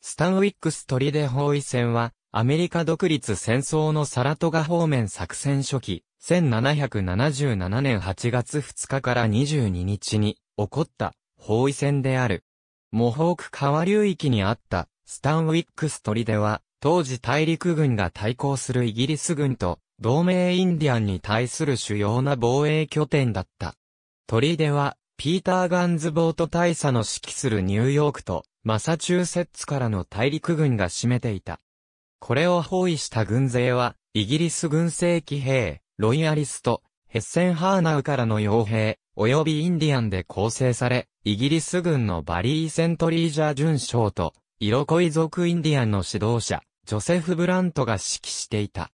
スタンウィックストリデ包囲戦は、アメリカ独立戦争のサラトガ方面作戦初期、1777年8月2日から22日に起こった包囲戦である。モホーク川流域にあったスタンウィックストリデは、当時大陸軍が対抗するイギリス軍と同盟インディアンに対する主要な防衛拠点だった。トリデは、ピーター・ガンズボート大佐の指揮するニューヨークとマサチューセッツからの大陸軍が占めていた。これを包囲した軍勢は、イギリス軍政騎兵、ロイヤリスト、ヘッセンハーナウからの傭兵、及びインディアンで構成され、イギリス軍のバリー・セントリージャー准将と、色恋族インディアンの指導者、ジョセフ・ブラントが指揮していた。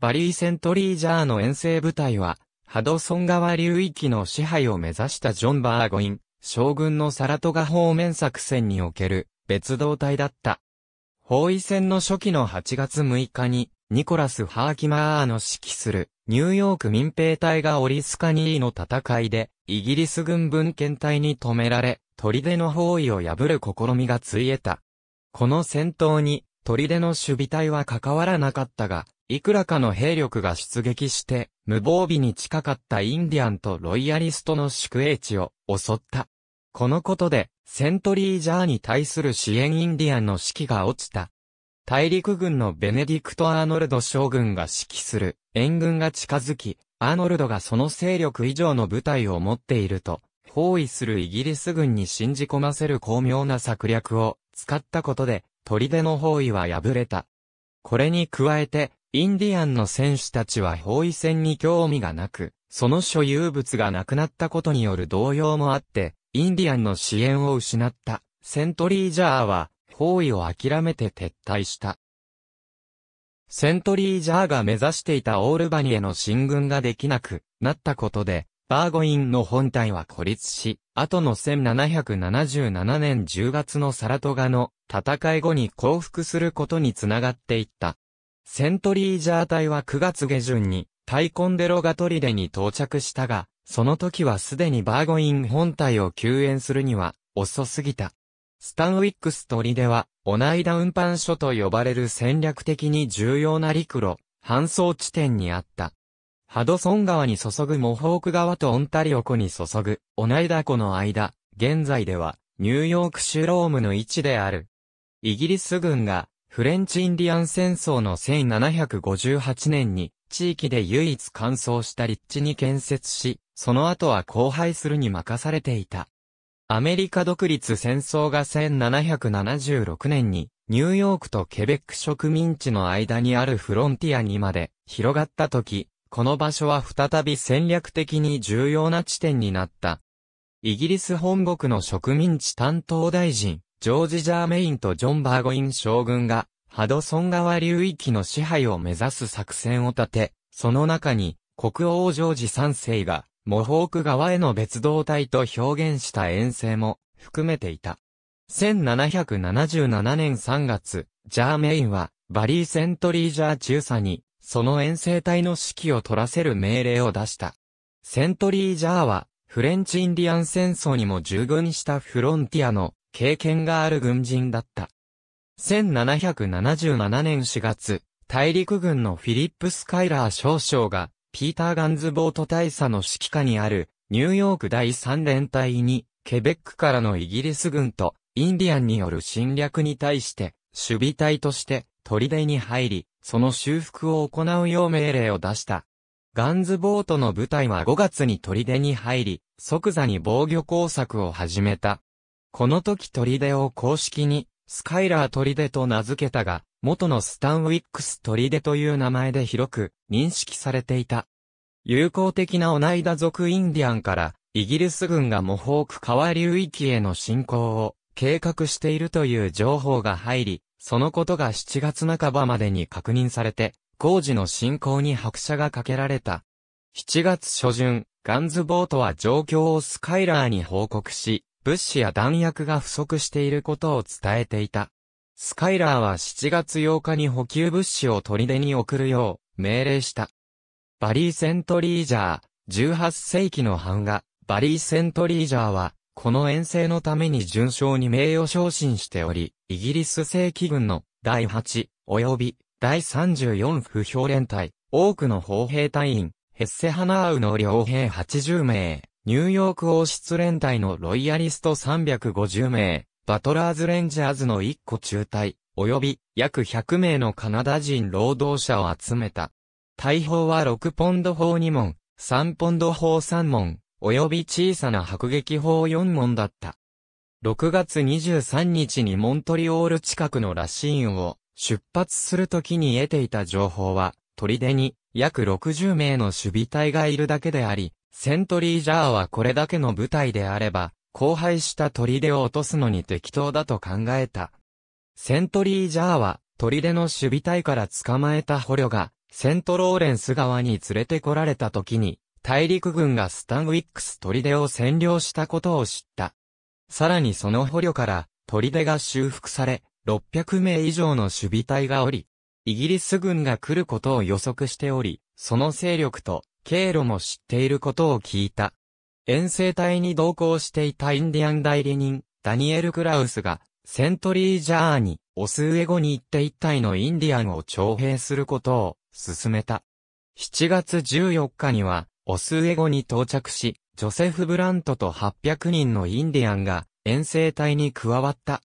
バリー・セントリージャーの遠征部隊は、ハドソン川流域の支配を目指したジョン・バーゴイン、将軍のサラトガ方面作戦における別動隊だった。包囲戦の初期の8月6日に、ニコラス・ハーキマーの指揮するニューヨーク民兵隊がオリスカニーの戦いで、イギリス軍文献隊に止められ、砦の包囲を破る試みがついえた。この戦闘に、砦の守備隊は関わらなかったが、いくらかの兵力が出撃して、無防備に近かったインディアンとロイヤリストの宿営地を襲った。このことで、セントリージャーに対する支援インディアンの士気が落ちた。大陸軍のベネディクト・アーノルド将軍が指揮する援軍が近づき、アーノルドがその勢力以上の部隊を持っていると、包囲するイギリス軍に信じ込ませる巧妙な策略を使ったことで、砦の包囲は破れた。これに加えて、インディアンの選手たちは包囲戦に興味がなく、その所有物がなくなったことによる動揺もあって、インディアンの支援を失った、セントリージャーは、包囲を諦めて撤退した。セントリージャーが目指していたオールバニへの進軍ができなくなったことで、バーゴインの本体は孤立し、後の1777年10月のサラトガの戦い後に降伏することにつながっていった。セントリージャー隊は9月下旬に、タイコンデロガトリデに到着したが、その時はすでにバーゴイン本体を救援するには、遅すぎた。スタンウィックストリデは、オナイダ運搬所と呼ばれる戦略的に重要な陸路、搬送地点にあった。ハドソン川に注ぐモホーク川とオンタリオ湖に注ぐ、オナイダ湖の間、現在では、ニューヨーク州ロームの位置である。イギリス軍が、フレンチインディアン戦争の1758年に、地域で唯一乾燥した立地に建設し、その後は荒廃するに任されていた。アメリカ独立戦争が1776年に、ニューヨークとケベック植民地の間にあるフロンティアにまで広がった時、この場所は再び戦略的に重要な地点になった。イギリス本国の植民地担当大臣、ジョージ・ジャーメインとジョン・バーゴイン将軍が、ハドソン川流域の支配を目指す作戦を立て、その中に、国王ジョージ3世が、モホーク川への別動隊と表現した遠征も、含めていた。1777年3月、ジャーメインは、バリー・セントリージャー中佐に、その遠征隊の指揮を取らせる命令を出した。セントリージャーは、フレンチインディアン戦争にも従軍したフロンティアの経験がある軍人だった。1777年4月、大陸軍のフィリップ・スカイラー少将が、ピーター・ガンズボート大佐の指揮下にある、ニューヨーク第3連隊に、ケベックからのイギリス軍と、インディアンによる侵略に対して、守備隊として、砦に入り、その修復を行うよう命令を出した。ガンズボートの部隊は5月に砦に入り、即座に防御工作を始めた。この時砦を公式に、スカイラー砦と名付けたが、元のスタンウィックス砦という名前で広く認識されていた。友好的なオナイダ族インディアンから、イギリス軍がモホーク川流域への侵攻を計画しているという情報が入り、そのことが7月半ばまでに確認されて、工事の進行に拍車がかけられた。7月初旬、ガンズボートは状況をスカイラーに報告し、物資や弾薬が不足していることを伝えていた。スカイラーは7月8日に補給物資を取り出に送るよう命令した。バリー・セントリージャー、18世紀の版画、バリー・セントリージャーは、この遠征のために順賞に名誉昇進しており、イギリス正規軍の第8及び第34不評連隊、多くの砲兵隊員、ヘッセハナーウの両兵80名、ニューヨーク王室連隊のロイヤリスト350名、バトラーズレンジャーズの1個中隊、及び約100名のカナダ人労働者を集めた。大砲は6ポンド砲2門、3ポンド砲3門、及び小さな迫撃砲4門だった。6月23日にモントリオール近くのラシーンを出発するときに得ていた情報は、砦に約60名の守備隊がいるだけであり、セントリージャーはこれだけの部隊であれば、荒廃した砦を落とすのに適当だと考えた。セントリージャーは、砦の守備隊から捕まえた捕虜が、セントローレンス側に連れてこられた時に、大陸軍がスタンウィックス砦を占領したことを知った。さらにその捕虜から、砦が修復され、600名以上の守備隊がおり、イギリス軍が来ることを予測しており、その勢力と経路も知っていることを聞いた。遠征隊に同行していたインディアン代理人、ダニエル・クラウスが、セントリージャーに、オスウエゴに行って一体のインディアンを徴兵することを、進めた。7月14日には、オスウエゴに到着し、ジョセフ・ブラントと800人のインディアンが、遠征隊に加わった。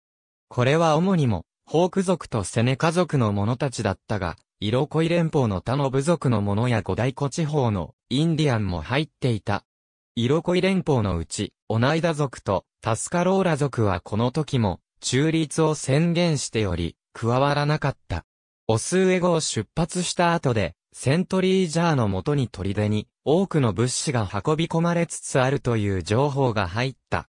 これは主にも、ホーク族とセネカ族の者たちだったが、色恋連邦の他の部族のものや五大湖地方のインディアンも入っていた。色恋連邦のうち、オナイダ族とタスカローラ族はこの時も中立を宣言しており、加わらなかった。オスウエゴを出発した後で、セントリージャーの元に砦に多くの物資が運び込まれつつあるという情報が入った。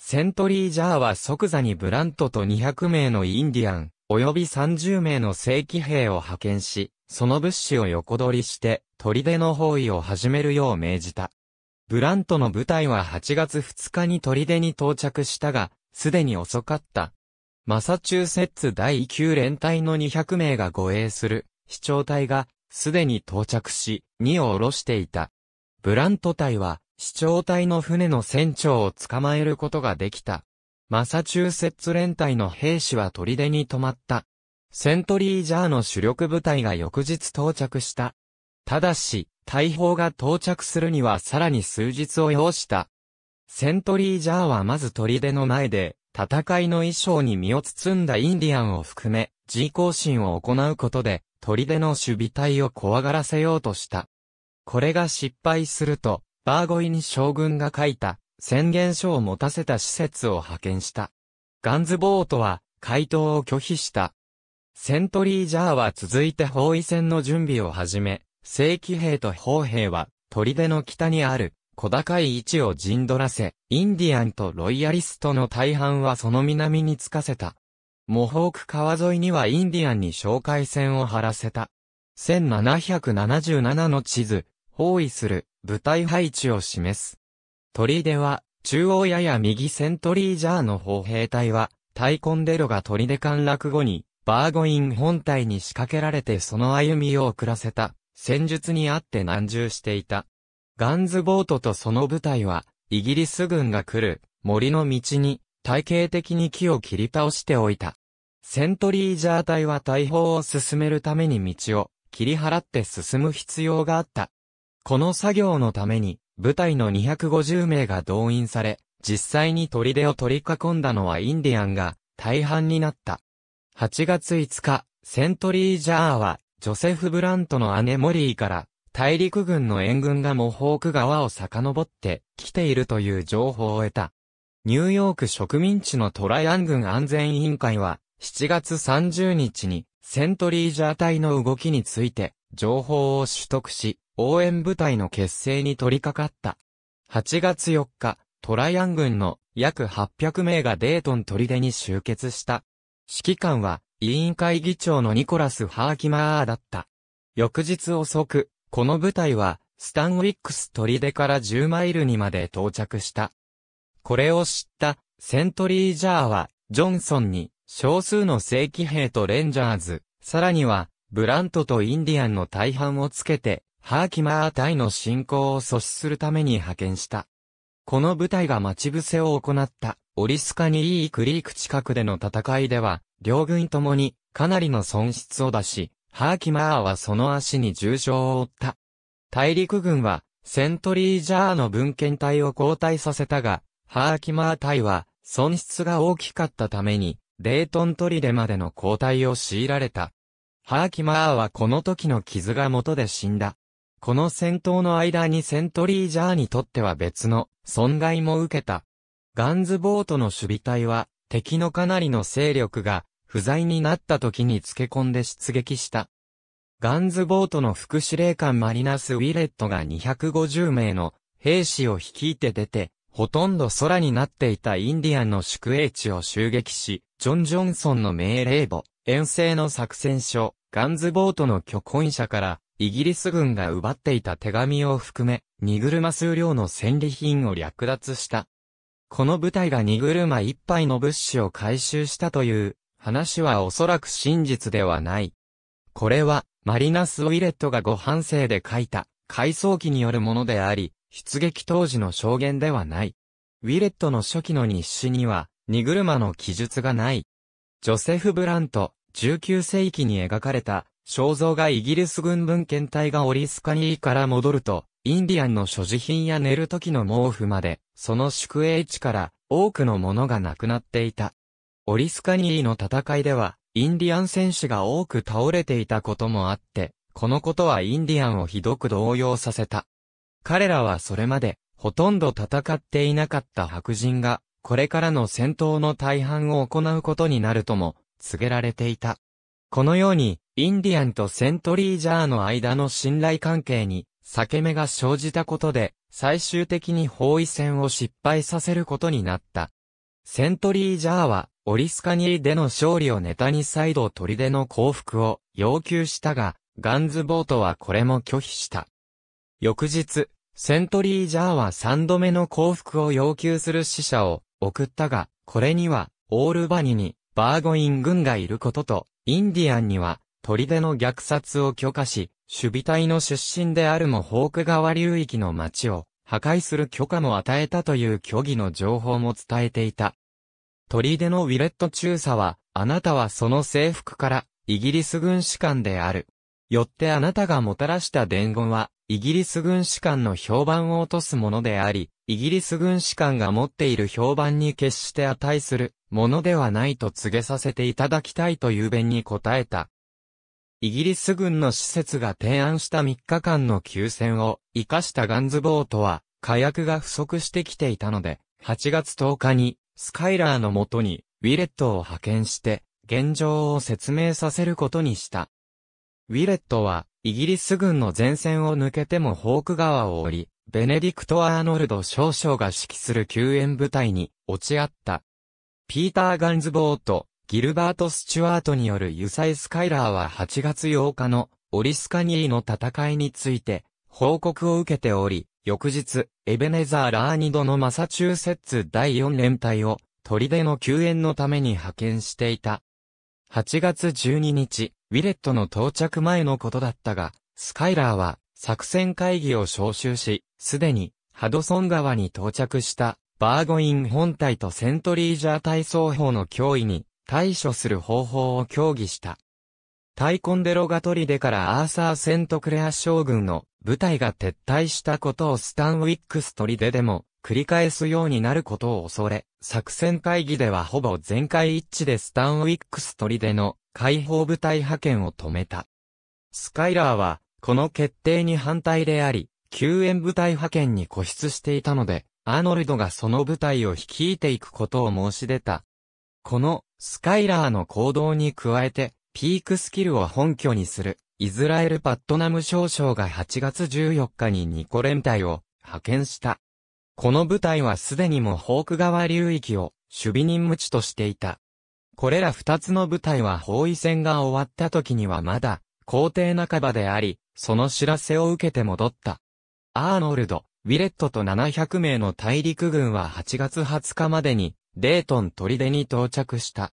セントリージャーは即座にブラントと200名のインディアン、及び30名の正規兵を派遣し、その物資を横取りして、砦の包囲を始めるよう命じた。ブラントの部隊は8月2日に砦に到着したが、すでに遅かった。マサチューセッツ第9連隊の200名が護衛する、市長隊が、すでに到着し、2を下ろしていた。ブラント隊は、市長隊の船の船長を捕まえることができた。マサチューセッツ連隊の兵士は砦に泊まった。セントリージャーの主力部隊が翌日到着した。ただし、大砲が到着するにはさらに数日を要した。セントリージャーはまず砦の前で、戦いの衣装に身を包んだインディアンを含め、自行進を行うことで、砦の守備隊を怖がらせようとした。これが失敗すると、バーゴイに将軍が書いた、宣言書を持たせた施設を派遣した。ガンズボートは回答を拒否した。セントリージャーは続いて包囲戦の準備を始め、正規兵と砲兵は砦の北にある小高い位置を陣取らせ、インディアンとロイヤリストの大半はその南に着かせた。モホーク川沿いにはインディアンに紹介戦を張らせた。1777の地図、包囲する部隊配置を示す。砦は、中央やや右セントリージャーの砲兵隊は、タイコンデロが砦陥落後に、バーゴイン本体に仕掛けられてその歩みを遅らせた、戦術にあって難重していた。ガンズボートとその部隊は、イギリス軍が来る、森の道に、体系的に木を切り倒しておいた。セントリージャー隊は大砲を進めるために道を、切り払って進む必要があった。この作業のために、部隊の250名が動員され、実際に砦を取り囲んだのはインディアンが大半になった。8月5日、セントリー・ジャーは、ジョセフ・ブラントの姉モリーから、大陸軍の援軍がモホーク川を遡って来ているという情報を得た。ニューヨーク植民地のトライアン軍安全委員会は、7月30日にセントリージャー隊の動きについて情報を取得し、応援部隊の結成に取り掛かった。8月4日、トライアン軍の約800名がデートン砦に集結した。指揮官は委員会議長のニコラス・ハーキマーだった。翌日遅く、この部隊はスタンウィックス砦から10マイルにまで到着した。これを知ったセントリー・ジャーはジョンソンに少数の正規兵とレンジャーズ、さらにはブラントとインディアンの大半をつけてハーキマー隊の進行を阻止するために派遣した。この部隊が待ち伏せを行った、オリスカニークリーク近くでの戦いでは、両軍ともにかなりの損失を出し、ハーキマーはその足に重傷を負った。大陸軍は、セントリージャーの文献隊を交代させたが、ハーキマー隊は、損失が大きかったために、レートントリデまでの交代を強いられた。ハーキマーはこの時の傷が元で死んだ。この戦闘の間にセントリージャーにとっては別の損害も受けた。ガンズボートの守備隊は敵のかなりの勢力が不在になった時に付け込んで出撃した。ガンズボートの副司令官マリナス・ウィレットが250名の兵士を率いて出て、ほとんど空になっていたインディアンの宿営地を襲撃し、ジョン・ジョンソンの命令母、遠征の作戦所、ガンズボートの巨婚者からイギリス軍が奪っていた手紙を含め、荷車数量の戦利品を略奪した。この部隊が荷車一杯の物資を回収したという話はおそらく真実ではない。これは、マリナス・ウィレットがご反省で書いた、回想記によるものであり、出撃当時の証言ではない。ウィレットの初期の日誌には、荷車の記述がない。ジョセフ・ブラント、19世紀に描かれた、肖像がイギリス軍文献隊がオリスカニーから戻ると、インディアンの所持品や寝る時の毛布まで、その宿営地から多くのものがなくなっていた。オリスカニーの戦いでは、インディアン戦士が多く倒れていたこともあって、このことはインディアンをひどく動揺させた。彼らはそれまで、ほとんど戦っていなかった白人が、これからの戦闘の大半を行うことになるとも、告げられていた。このように、インディアンとセントリージャーの間の信頼関係に、裂け目が生じたことで、最終的に包囲戦を失敗させることになった。セントリージャーは、オリスカニーでの勝利をネタに再度砦の降伏を要求したが、ガンズボートはこれも拒否した。翌日、セントリージャーは3度目の降伏を要求する死者を送ったが、これには、オールバニに、バーゴイン軍がいることと、インディアンには、砦の虐殺を許可し、守備隊の出身であるもホーク川流域の町を破壊する許可も与えたという虚偽の情報も伝えていた。砦のウィレット中佐は、あなたはその制服からイギリス軍士官である。よってあなたがもたらした伝言は、イギリス軍士官の評判を落とすものであり、イギリス軍士官が持っている評判に決して値するものではないと告げさせていただきたいという弁に答えた。イギリス軍の施設が提案した3日間の休戦を活かしたガンズボートは火薬が不足してきていたので、8月10日にスカイラーのもとにウィレットを派遣して現状を説明させることにした。ウィレットはイギリス軍の前線を抜けてもホーク川を降り、ベネディクト・アーノルド少将が指揮する救援部隊に落ち合った。ピーター・ガンズボート、ギルバート・スチュワートによるユサイ・スカイラーは8月8日のオリスカニーの戦いについて報告を受けており、翌日、エベネザー・ラーニドのマサチューセッツ第4連隊を砦の救援のために派遣していた。8月12日、ウィレットの到着前のことだったが、スカイラーは作戦会議を招集し、すでにハドソン川に到着したバーゴイン本隊とセントリージャー体操法の脅威に対処する方法を協議した。タイコンデロガトリデからアーサー・セントクレア将軍の部隊が撤退したことをスタンウィックストリデでも繰り返すようになることを恐れ、作戦会議ではほぼ全会一致でスタンウィックストリデの解放部隊派遣を止めた。スカイラーは、この決定に反対であり、救援部隊派遣に固執していたので、アーノルドがその部隊を率いていくことを申し出た。このスカイラーの行動に加えて、ピークスキルを本拠にする、イズラエル・パットナム少将が8月14日にニコ連隊を派遣した。この部隊はすでにもホーク川流域を守備任務地としていた。これら二つの部隊は包囲戦が終わった時にはまだ、皇帝半ばであり、その知らせを受けて戻った。アーノルド、ウィレットと700名の大陸軍は8月20日までに、デートン砦に到着した。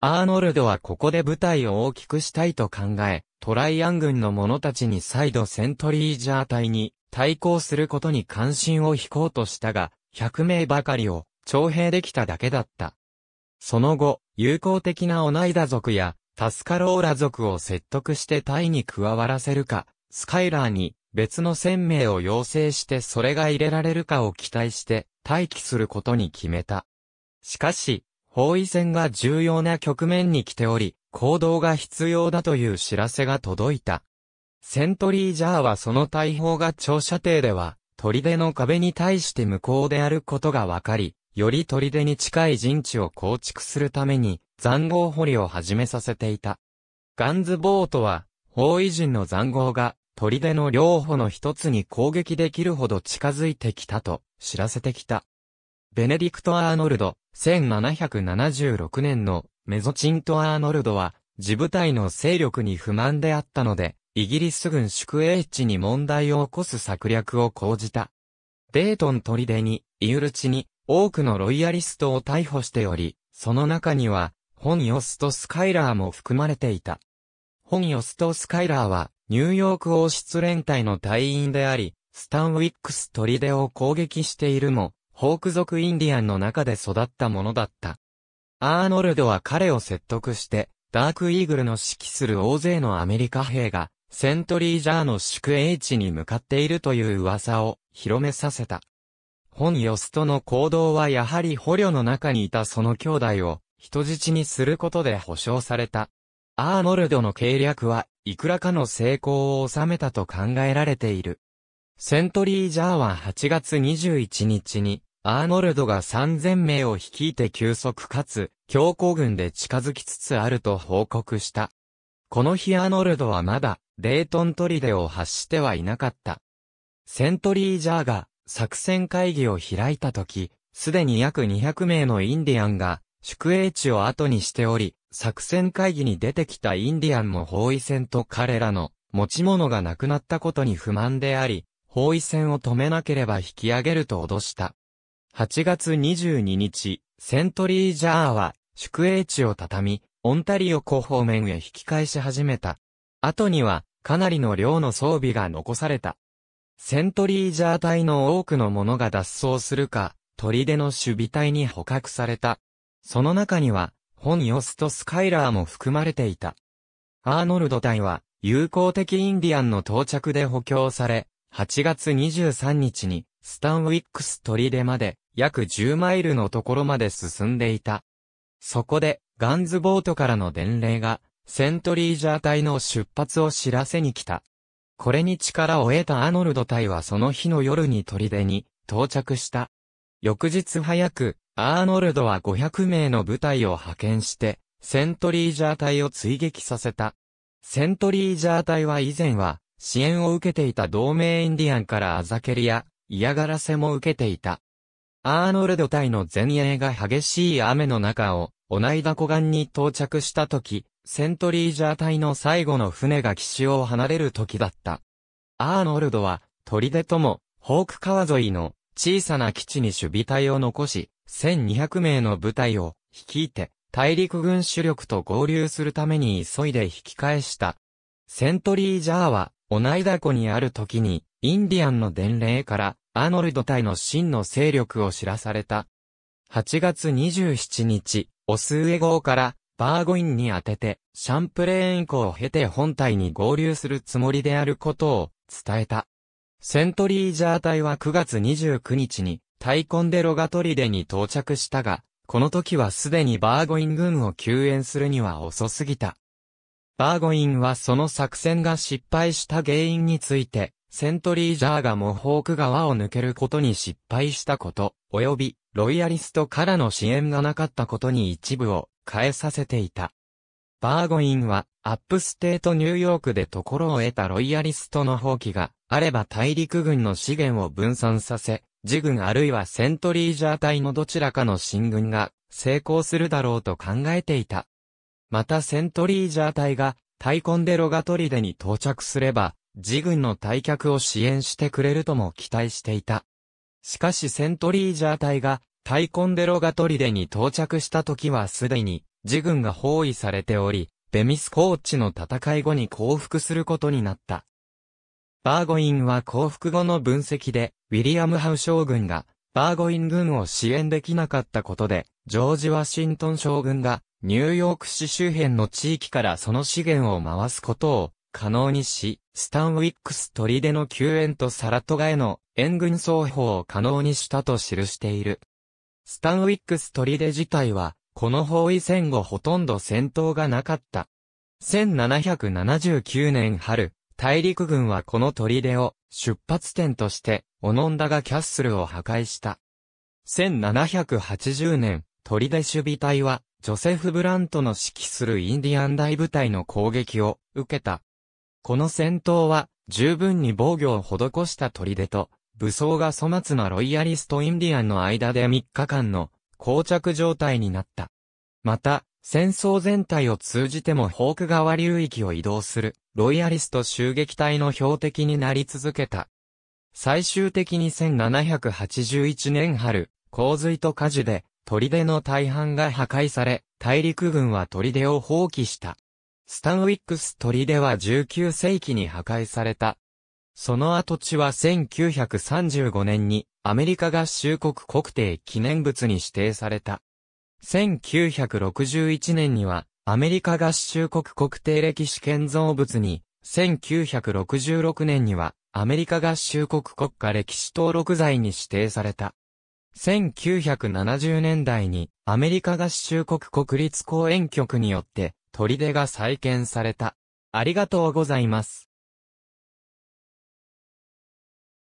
アーノルドはここで部隊を大きくしたいと考え、トライアン軍の者たちに再度セントリージャー隊に対抗することに関心を引こうとしたが、100名ばかりを徴兵できただけだった。その後、友好的なオナイダ族やタスカローラ族を説得して隊に加わらせるか、スカイラーに別の1000名を要請してそれが入れられるかを期待して待機することに決めた。しかし、包囲戦が重要な局面に来ており、行動が必要だという知らせが届いた。セントリージャーはその大砲が長射程では、砦の壁に対して無効であることが分かり、より砦に近い陣地を構築するために、残壕掘りを始めさせていた。ガンズボートは、包囲陣の残壕が、砦の両方の一つに攻撃できるほど近づいてきたと、知らせてきた。ベネディクト・アーノルド、1776年のメゾチント・アーノルドは、自部隊の勢力に不満であったので、イギリス軍宿営地に問題を起こす策略を講じた。デートンデに、イウルチに、多くのロイヤリストを逮捕しており、その中には、ホン・ヨスト・スカイラーも含まれていた。ホン・ヨスト・スカイラーは、ニューヨーク王室連隊の隊員であり、スタンウィックスデを攻撃しているも、ホーク族インディアンの中で育ったものだった。アーノルドは彼を説得して、ダークイーグルの指揮する大勢のアメリカ兵が、セントリージャーの宿営地に向かっているという噂を広めさせた。本ヨストの行動はやはり捕虜の中にいたその兄弟を人質にすることで保証された。アーノルドの計略はいくらかの成功を収めたと考えられている。セントリージャーは8月21日にアーノルドが3000名を率いて急速かつ強行軍で近づきつつあると報告した。この日アーノルドはまだデートントリデを発してはいなかった。セントリージャーが作戦会議を開いた時、すでに約200名のインディアンが宿営地を後にしており、作戦会議に出てきたインディアンも包囲戦と彼らの持ち物がなくなったことに不満であり、包囲戦を止めなければ引き上げると脅した。8月22日、セントリージャーは宿営地を畳み、オンタリオ湖方面へ引き返し始めた。後には、かなりの量の装備が残された。セントリージャー隊の多くのものが脱走するか、砦の守備隊に捕獲された。その中には、本ヨスト・スカイラーも含まれていた。アーノルド隊は、友好的インディアンの到着で補強され、8月23日に、スタンウィックス砦まで約10マイルのところまで進んでいた。そこで、ガンズボートからの伝令が、セントリージャー隊の出発を知らせに来た。これに力を得たアーノルド隊はその日の夜に砦に到着した。翌日早く、アーノルドは500名の部隊を派遣して、セントリージャー隊を追撃させた。セントリージャー隊は以前は、支援を受けていた同盟インディアンからあざけりや、嫌がらせも受けていた。アーノルド隊の前衛が激しい雨の中を、オナイダ湖岸に到着した時、セントリージャー隊の最後の船が岸を離れる時だった。アーノルドは、砦とも、ホーク川沿いの小さな基地に守備隊を残し、1200名の部隊を率いて、大陸軍主力と合流するために急いで引き返した。セントリージャーは、オナイダ湖にある時に、インディアンの伝令から、アーノルド隊の真の勢力を知らされた。8月27日、オスウエ号からバーゴインに当てて、シャンプレーン降を経て本隊に合流するつもりであることを伝えた。セントリージャー隊は9月29日に、タイコンデロガトリデに到着したが、この時はすでにバーゴイン軍を救援するには遅すぎた。バーゴインはその作戦が失敗した原因について、セントリー・ジャーがモホーク川を抜けることに失敗したこと、及び、ロイヤリストからの支援がなかったことに一部を変えさせていた。バーゴインは、アップステートニューヨークで所を得たロイヤリストの放棄があれば大陸軍の資源を分散させ、自軍あるいはセントリージャー隊のどちらかの進軍が成功するだろうと考えていた。またセントリージャー隊が、タイコンデロガトリデに到着すれば、自軍の退却を支援してくれるとも期待していた。しかしセントリージャー隊が、タイコンデロガトリデに到着した時はすでに、自軍が包囲されており、ベミスコーチの戦い後に降伏することになった。バーゴインは降伏後の分析で、ウィリアム・ハウ将軍が、バーゴイン軍を支援できなかったことで、ジョージ・ワシントン将軍が、ニューヨーク市周辺の地域からその資源を回すことを可能にし、スタンウィックス砦の救援とサラトガへの援軍双方を可能にしたと記している。スタンウィックス砦自体は、この包囲戦後ほとんど戦闘がなかった。1779年春、大陸軍はこの砦を出発点として、オノンダがキャッスルを破壊した。1780年、砦守備隊は、ジョセフ・ブラントの指揮するインディアン大部隊の攻撃を受けた。この戦闘は、十分に防御を施した砦と、武装が粗末なロイヤリストインディアンの間で3日間の、膠着状態になった。また、戦争全体を通じてもホーク川流域を移動する、ロイヤリスト襲撃隊の標的になり続けた。最終的に1781年春、洪水と火事で、砦の大半が破壊され、大陸軍は砦を放棄した。スタンウィックス砦は19世紀に破壊された。その跡地は1935年にアメリカ合衆国国定記念物に指定された。1961年にはアメリカ合衆国国定歴史建造物に、1966年にはアメリカ合衆国国家歴史登録財に指定された。1970年代にアメリカ合衆国国立公園局によって砦が再建された。ありがとうございます。